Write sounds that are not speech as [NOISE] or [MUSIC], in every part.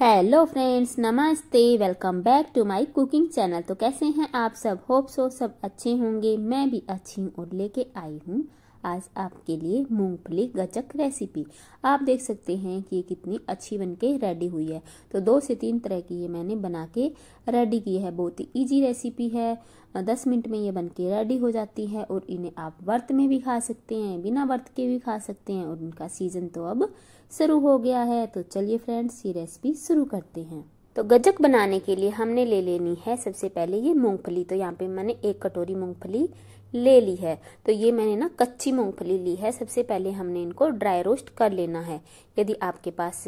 hello friends नमस्ते welcome back to my cooking channel तो कैसे हैं आप सब होप सो सब अच्छे होंगे मैं भी अच्छी हूँ और लेके आई हूँ आज आपके लिए मूंगफली गचक रेसिपी आप देख सकते हैं कि ये कितनी अच्छी बन के रेडी हुई है तो दो से तीन तरह की ये मैंने बना के रेडी की है बहुत ही ईजी रेसिपी है दस मिनट में ये बन के रेडी हो जाती है और इन्हें आप व्रत में भी खा सकते हैं बिना व्रत के भी खा सकते हैं और इनका सीजन तो अब शुरू हो गया है तो चलिए फ्रेंड्स ये रेसिपी शुरू करते हैं तो गजक बनाने के लिए हमने ले लेनी है सबसे पहले ये मूंगफली तो यहाँ पे मैंने एक कटोरी मूंगफली ले ली है तो ये मैंने ना कच्ची मूंगफली ली है सबसे पहले हमने इनको ड्राई रोस्ट कर लेना है यदि आपके पास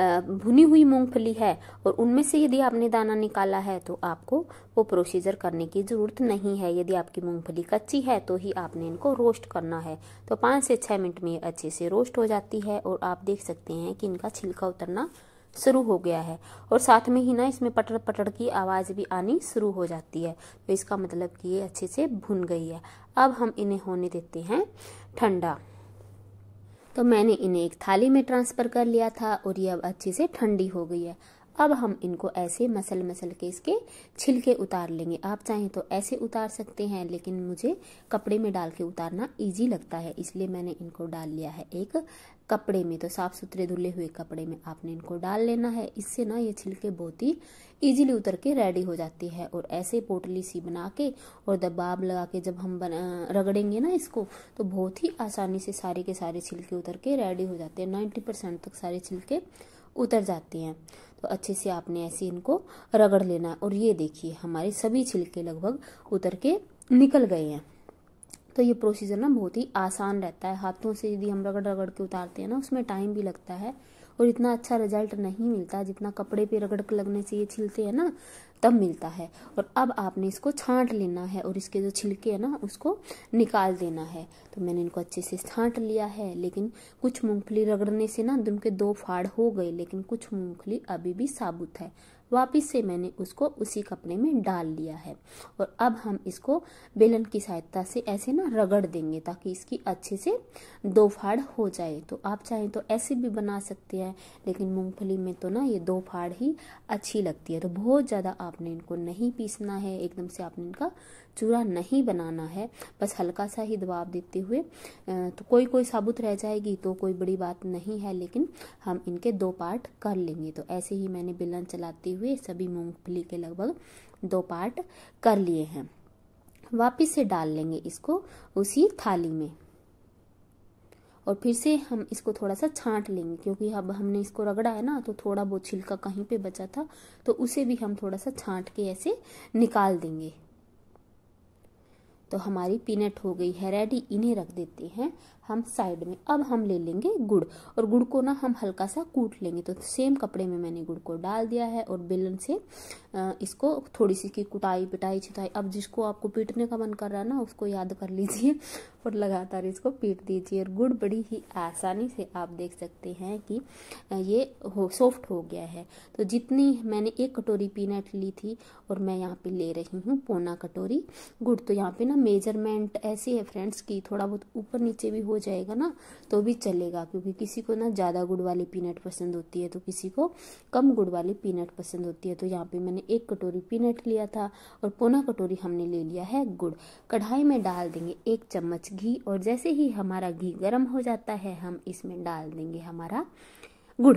भुनी हुई मूंगफली है और उनमें से यदि आपने दाना निकाला है तो आपको वो प्रोसीजर करने की ज़रूरत नहीं है यदि आपकी मूंगफली कच्ची है तो ही आपने इनको रोस्ट करना है तो पाँच से छः मिनट में अच्छे से रोस्ट हो जाती है और आप देख सकते हैं कि इनका छिलका उतरना शुरू हो गया है और साथ में ही ना इसमें पटर पटर की आवाज़ भी आनी शुरू हो जाती है तो इसका मतलब कि ये अच्छे से भुन गई है अब हम इन्हें होने देते हैं ठंडा तो मैंने इन्हें एक थाली में ट्रांसफ़र कर लिया था और ये अब अच्छे से ठंडी हो गई है अब हम इनको ऐसे मसल मसल के इसके छिलके उतार लेंगे आप चाहें तो ऐसे उतार सकते हैं लेकिन मुझे कपड़े में डाल के उतारना इजी लगता है इसलिए मैंने इनको डाल लिया है एक कपड़े में तो साफ सुथरे धुले हुए कपड़े में आपने इनको डाल लेना है इससे ना ये छिलके बहुत ही ईजिली उतर के रेडी हो जाती है और ऐसे पोटली सी बना के और दबाव लगा के जब हम बना रगड़ेंगे ना इसको तो बहुत ही आसानी से सारे के सारे छिलके उतर के रेडी हो जाते हैं नाइन्टी परसेंट तक सारे छिलके उतर जाते हैं तो अच्छे से आपने ऐसे इनको रगड़ लेना और ये देखिए हमारे सभी छिलके लगभग उतर के निकल गए हैं तो ये प्रोसीजर ना बहुत ही आसान रहता है हाथों से यदि हम रगड़ रगड़ के उतारते हैं ना उसमें टाइम भी लगता है और इतना अच्छा रिजल्ट नहीं मिलता जितना कपड़े पे रगड़ के लगने से ये छिलते हैं ना तब मिलता है और अब आपने इसको छांट लेना है और इसके जो छिलके हैं ना उसको निकाल देना है तो मैंने इनको अच्छे से छांट लिया है लेकिन कुछ मूंगफली रगड़ने से ना उनके दो फाड़ हो गए लेकिन कुछ मूंगफली अभी भी साबुत है वापस से मैंने उसको उसी कपड़े में डाल लिया है और अब हम इसको बेलन की सहायता से ऐसे ना रगड़ देंगे ताकि इसकी अच्छे से दो फाड़ हो जाए तो आप चाहें तो ऐसे भी बना सकते हैं लेकिन मूंगफली में तो ना ये दो फाड़ ही अच्छी लगती है तो बहुत ज़्यादा आपने इनको नहीं पीसना है एकदम से आपने इनका चूरा नहीं बनाना है बस हल्का सा ही दबाव देते हुए तो कोई कोई साबुत रह जाएगी तो कोई बड़ी बात नहीं है लेकिन हम इनके दो पार्ट कर लेंगे तो ऐसे ही मैंने बेलन चलाते हुए सभी मूंगफली के लगभग दो पार्ट कर लिए हैं वापिस से डाल लेंगे इसको उसी थाली में और फिर से हम इसको थोड़ा सा छांट लेंगे क्योंकि अब हमने इसको रगड़ा है ना तो थोड़ा बहुत छिलका कहीं पे बचा था तो उसे भी हम थोड़ा सा छांट के ऐसे निकाल देंगे तो हमारी पीनट हो गई है रेडी इन्हें रख देते हैं हम साइड में अब हम ले लेंगे गुड़ और गुड़ को ना हम हल्का सा कूट लेंगे तो सेम कपड़े में मैंने गुड़ को डाल दिया है और बेलन से इसको थोड़ी सी की कुटाई पिटाई छिटाई अब जिसको आपको पीटने का मन कर रहा है ना उसको याद कर लीजिए [LAUGHS] और लगातार इसको पीट दीजिए और गुड़ बड़ी ही आसानी से आप देख सकते हैं कि ये हो सॉफ्ट हो गया है तो जितनी मैंने एक कटोरी पीनट ली थी और मैं यहाँ पे ले रही हूँ पौना कटोरी गुड़ तो यहाँ पे ना मेजरमेंट ऐसी है फ्रेंड्स कि थोड़ा बहुत ऊपर नीचे भी हो जाएगा ना तो भी चलेगा क्योंकि किसी को ना ज़्यादा गुड़ वाली पीनट पसंद होती है तो किसी को कम गुड़ वाली पीनट पसंद होती है तो यहाँ पर मैंने हमने एक कटोरी पीनट लिया था और पौना कटोरी हमने ले लिया है गुड़ कढ़ाई में डाल देंगे एक चम्मच घी और जैसे ही हमारा घी गर्म हो जाता है हम इसमें डाल देंगे हमारा गुड़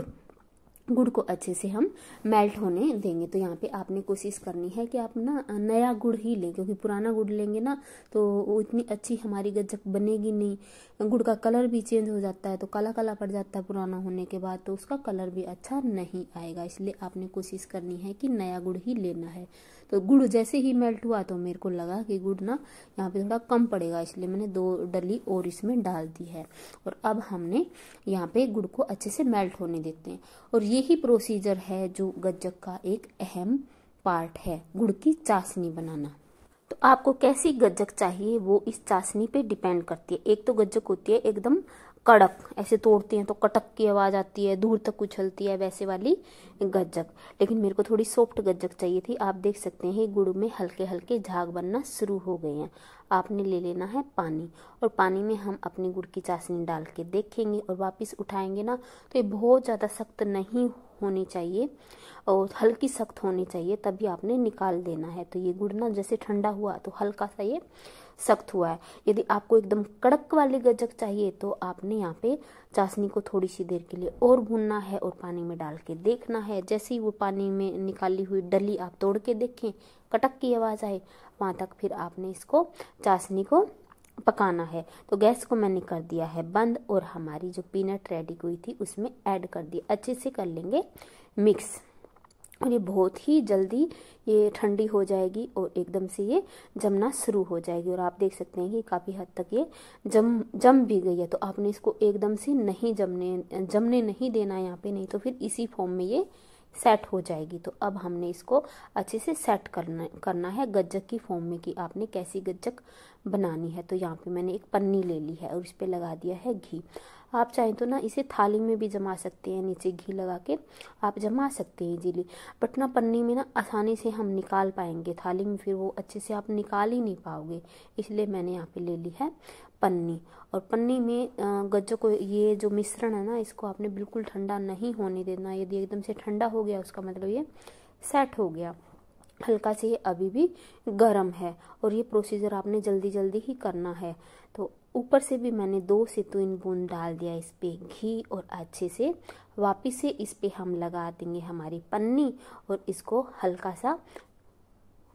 गुड़ को अच्छे से हम मेल्ट होने देंगे तो यहाँ पे आपने कोशिश करनी है कि आप ना नया गुड़ ही लें क्योंकि पुराना गुड़ लेंगे ना तो वो इतनी अच्छी हमारी गज्जक बनेगी नहीं गुड़ का कलर भी चेंज हो जाता है तो काला काला पड़ जाता है पुराना होने के बाद तो उसका कलर भी अच्छा नहीं आएगा इसलिए आपने कोशिश करनी है कि नया गुड़ ही लेना है तो गुड़ जैसे ही मेल्ट हुआ तो मेरे को लगा कि गुड़ ना यहाँ पे थोड़ा कम पड़ेगा इसलिए मैंने दो डली और इसमें डाल दी है और अब हमने यहाँ पे गुड़ को अच्छे से मेल्ट होने देते हैं और ये ही प्रोसीजर है जो गज्जक का एक अहम पार्ट है गुड़ की चाशनी बनाना तो आपको कैसी गज्जक चाहिए वो इस चाशनी पे डिपेंड करती है एक तो गज्जक होती है एकदम कड़क ऐसे तोड़ते हैं तो कटक की आवाज़ आती है दूर तक उछलती है वैसे वाली गज्जक लेकिन मेरे को थोड़ी सॉफ्ट गज्जक चाहिए थी आप देख सकते हैं गुड़ में हल्के हल्के झाग बनना शुरू हो गए हैं आपने ले लेना है पानी और पानी में हम अपनी गुड़ की चाशनी डाल के देखेंगे और वापस उठाएंगे ना तो ये बहुत ज़्यादा सख्त नहीं होनी चाहिए और हल्की सख्त होनी चाहिए तभी आपने निकाल देना है तो ये गुड़ ना जैसे ठंडा हुआ तो हल्का सा ये सख्त हुआ है यदि आपको एकदम कड़क वाली गजक चाहिए तो आपने यहाँ पे चाशनी को थोड़ी सी देर के लिए और भूनना है और पानी में डाल के देखना है जैसे ही वो पानी में निकाली हुई डली आप तोड़ के देखें कटक की आवाज़ आए वहाँ तक फिर आपने इसको चाशनी को पकाना है तो गैस को मैंने कर दिया है बंद और हमारी जो पीनट रेडी हुई थी उसमें ऐड कर दिया अच्छे से कर लेंगे मिक्स और ये बहुत ही जल्दी ये ठंडी हो जाएगी और एकदम से ये जमना शुरू हो जाएगी और आप देख सकते हैं कि काफ़ी हद तक ये जम जम भी गई है तो आपने इसको एकदम से नहीं जमने जमने नहीं देना यहाँ पे नहीं तो फिर इसी फॉर्म में ये सेट हो जाएगी तो अब हमने इसको अच्छे से सेट करना करना है गज्जक की फॉर्म में कि आपने कैसी गज्जक बनानी है तो यहाँ पे मैंने एक पन्नी ले ली है और इस पर लगा दिया है घी आप चाहें तो ना इसे थाली में भी जमा सकते हैं नीचे घी लगा के आप जमा सकते हैं इजीली बट ना पन्नी में ना आसानी से हम निकाल पाएंगे थाली में फिर वो अच्छे से आप निकाल ही नहीं पाओगे इसलिए मैंने यहाँ पे ले ली है पन्नी और पन्नी में गज्जो को ये जो मिश्रण है ना इसको आपने बिल्कुल ठंडा नहीं होने देना यदि एकदम से ठंडा हो गया उसका मतलब ये सेट हो गया हल्का से ये अभी भी गर्म है और ये प्रोसीजर आपने जल्दी जल्दी ही करना है तो ऊपर से भी मैंने दो से तीन बूंद डाल दिया इस पर घी और अच्छे से वापस से इस पर हम लगा देंगे हमारी पन्नी और इसको हल्का सा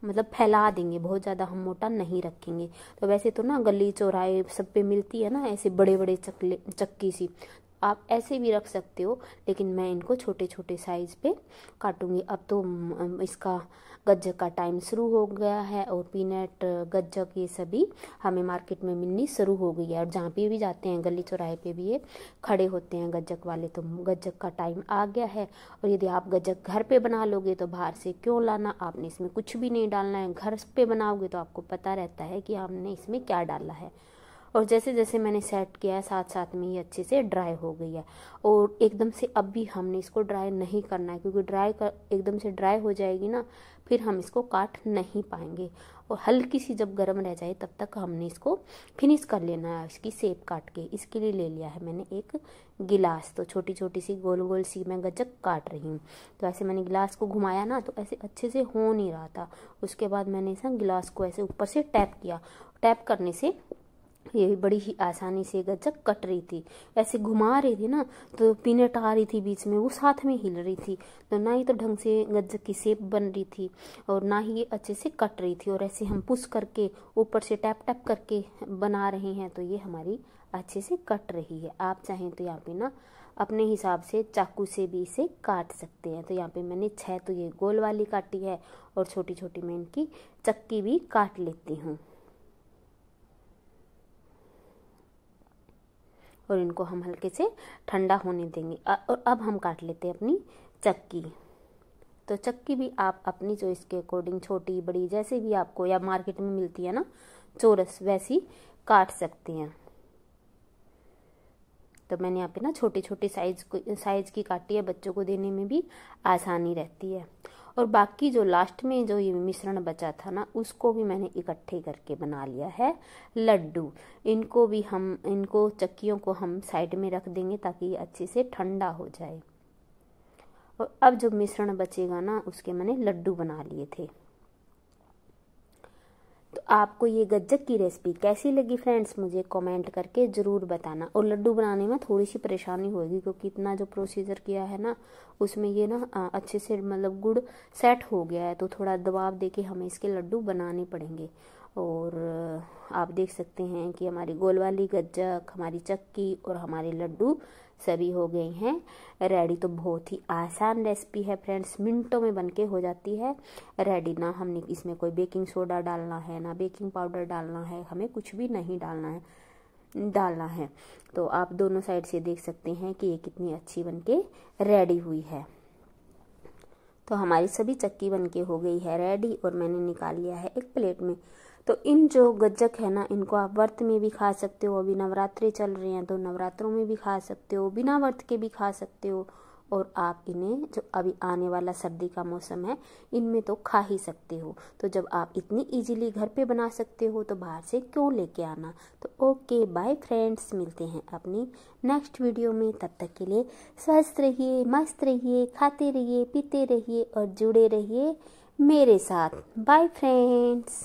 मतलब फैला देंगे बहुत ज़्यादा हम मोटा नहीं रखेंगे तो वैसे तो ना गली चौराहे सब पे मिलती है ना ऐसे बड़े बड़े चकले चक्की सी आप ऐसे भी रख सकते हो लेकिन मैं इनको छोटे छोटे साइज़ पे काटूँगी अब तो इसका गज्जक का टाइम शुरू हो गया है और पीनट गज्जक ये सभी हमें मार्केट में मिलनी शुरू हो गई है और जहाँ पे भी जाते हैं गली चौराहे पे भी ये खड़े होते हैं गज्जक वाले तो गज्जक का टाइम आ गया है और यदि आप गज्जक घर पे बना लोगे तो बाहर से क्यों लाना आपने इसमें कुछ भी नहीं डालना है घर पर बनाओगे तो आपको पता रहता है कि आपने इसमें क्या डाला है और जैसे जैसे मैंने सेट किया है साथ साथ में ये अच्छे से ड्राई हो गई है और एकदम से अब भी हमने इसको ड्राई नहीं करना है क्योंकि ड्राई कर एकदम से ड्राई हो जाएगी ना फिर हम इसको काट नहीं पाएंगे और हल्की सी जब गर्म रह जाए तब तक हमने इसको फिनिश कर लेना है इसकी सेप काट के इसके लिए ले लिया है मैंने एक गिलास तो छोटी छोटी सी गोल गोल सी मैं गजक काट रही हूँ तो ऐसे मैंने गिलास को घुमाया ना तो ऐसे अच्छे से हो नहीं रहा था उसके बाद मैंने ऐसा गिलास को ऐसे ऊपर से टैप किया टैप करने से ये बड़ी ही आसानी से गज्जक कट रही थी ऐसे घुमा रही थी ना तो पीनट आ रही थी बीच में वो साथ में हिल रही थी तो ना ही तो ढंग से गज्जक की सेप बन रही थी और ना ही ये अच्छे से कट रही थी और ऐसे हम पुश करके ऊपर से टैप टैप करके बना रहे हैं तो ये हमारी अच्छे से कट रही है आप चाहें तो यहाँ पे ना अपने हिसाब से चाकू से भी इसे काट सकते हैं तो यहाँ पे मैंने छः तो ये गोल वाली काटी है और छोटी छोटी मैं इनकी चक्की भी काट लेती हूँ और इनको हम हल्के से ठंडा होने देंगे और अब हम काट लेते हैं अपनी चक्की तो चक्की भी आप अपनी चॉइस के अकॉर्डिंग छोटी बड़ी जैसे भी आपको या मार्केट में मिलती है ना चोरस वैसी काट सकते हैं तो मैंने यहाँ पे ना छोटी छोटी साइज को साइज की काटी है बच्चों को देने में भी आसानी रहती है और बाकी जो लास्ट में जो ये मिश्रण बचा था ना उसको भी मैंने इकट्ठे करके बना लिया है लड्डू इनको भी हम इनको चक्कियों को हम साइड में रख देंगे ताकि ये अच्छे से ठंडा हो जाए और अब जो मिश्रण बचेगा ना उसके मैंने लड्डू बना लिए थे आपको ये गज्जक की रेसिपी कैसी लगी फ्रेंड्स मुझे कमेंट करके ज़रूर बताना और लड्डू बनाने में थोड़ी सी परेशानी होगी क्योंकि इतना जो प्रोसीजर किया है ना उसमें ये ना अच्छे से मतलब गुड़ सेट हो गया है तो थोड़ा दबाव दे के हमें इसके लड्डू बनाने पड़ेंगे और आप देख सकते हैं कि हमारी गोल वाली गज्जक हमारी चक्की और हमारे लड्डू सभी हो गए हैं रेडी तो बहुत ही आसान रेसिपी है फ्रेंड्स मिनटों में बनके हो जाती है रेडी ना हमने इसमें कोई बेकिंग सोडा डालना है ना बेकिंग पाउडर डालना है हमें कुछ भी नहीं डालना है डालना है तो आप दोनों साइड से देख सकते हैं कि ये कितनी अच्छी बन रेडी हुई है तो हमारी सभी चक्की बनके हो गई है रेडी और मैंने निकाल लिया है एक प्लेट में तो इन जो गज्जक है ना इनको आप व्रत में भी खा सकते हो अभी नवरात्रे चल रहे हैं तो नवरात्रों में भी खा सकते हो बिना व्रत के भी खा सकते हो और आप इन्हें जो अभी आने वाला सर्दी का मौसम है इनमें तो खा ही सकते हो तो जब आप इतनी इजीली घर पे बना सकते हो तो बाहर से क्यों लेके आना तो ओके बाय फ्रेंड्स मिलते हैं अपनी नेक्स्ट वीडियो में तब तक के लिए स्वस्थ रहिए मस्त रहिए खाते रहिए पीते रहिए और जुड़े रहिए मेरे साथ बाय फ्रेंड्स